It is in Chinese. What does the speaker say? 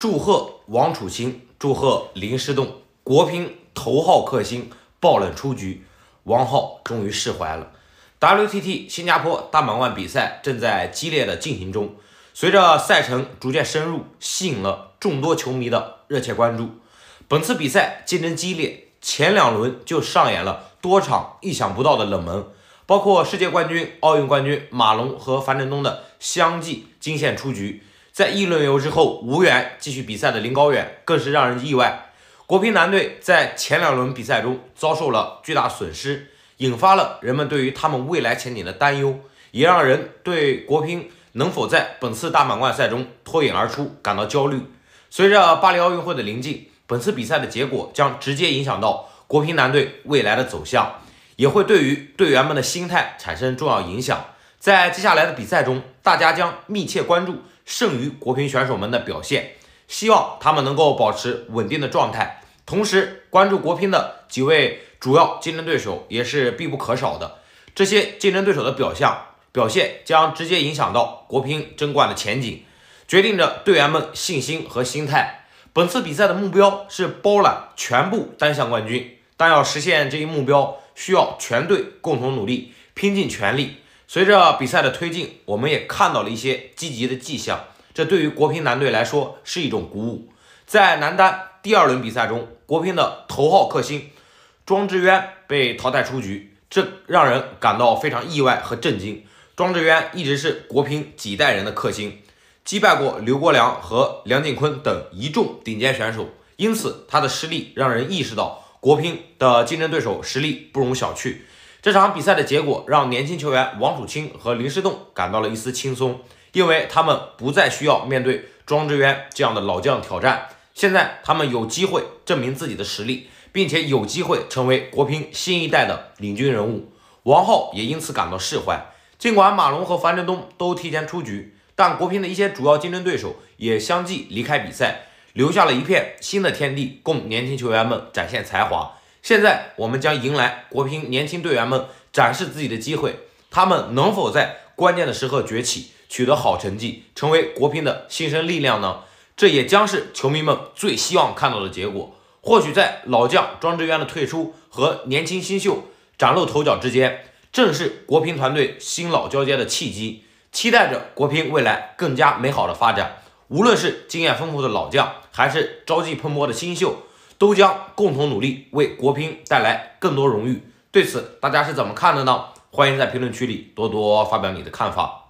祝贺王楚钦，祝贺林诗栋，国乒头号克星爆冷出局，王浩终于释怀了。WTT 新加坡大满贯比赛正在激烈的进行中，随着赛程逐渐深入，吸引了众多球迷的热切关注。本次比赛竞争激烈，前两轮就上演了多场意想不到的冷门，包括世界冠军、奥运冠军马龙和樊振东的相继惊现出局。在一轮游之后无缘继续比赛的林高远更是让人意外。国乒男队在前两轮比赛中遭受了巨大损失，引发了人们对于他们未来前景的担忧，也让人对国乒能否在本次大满贯赛中脱颖而出感到焦虑。随着巴黎奥运会的临近，本次比赛的结果将直接影响到国乒男队未来的走向，也会对于队员们的心态产生重要影响。在接下来的比赛中，大家将密切关注。剩余国乒选手们的表现，希望他们能够保持稳定的状态。同时，关注国乒的几位主要竞争对手也是必不可少的。这些竞争对手的表象表现将直接影响到国乒争冠的前景，决定着队员们信心和心态。本次比赛的目标是包揽全部单项冠军，但要实现这一目标，需要全队共同努力，拼尽全力。随着比赛的推进，我们也看到了一些积极的迹象，这对于国乒男队来说是一种鼓舞。在男单第二轮比赛中，国乒的头号克星庄智渊被淘汰出局，这让人感到非常意外和震惊。庄智渊一直是国乒几代人的克星，击败过刘国梁和梁靖昆等一众顶尖选手，因此他的失利让人意识到国乒的竞争对手实力不容小觑。这场比赛的结果让年轻球员王楚钦和林诗栋感到了一丝轻松，因为他们不再需要面对庄之渊这样的老将挑战。现在他们有机会证明自己的实力，并且有机会成为国乒新一代的领军人物。王浩也因此感到释怀。尽管马龙和樊振东都提前出局，但国乒的一些主要竞争对手也相继离开比赛，留下了一片新的天地，供年轻球员们展现才华。现在我们将迎来国乒年轻队员们展示自己的机会，他们能否在关键的时刻崛起，取得好成绩，成为国乒的新生力量呢？这也将是球迷们最希望看到的结果。或许在老将庄智渊的退出和年轻新秀崭露头角之间，正是国乒团队新老交接的契机。期待着国乒未来更加美好的发展。无论是经验丰富的老将，还是朝气蓬勃的新秀。都将共同努力，为国乒带来更多荣誉。对此，大家是怎么看的呢？欢迎在评论区里多多发表你的看法。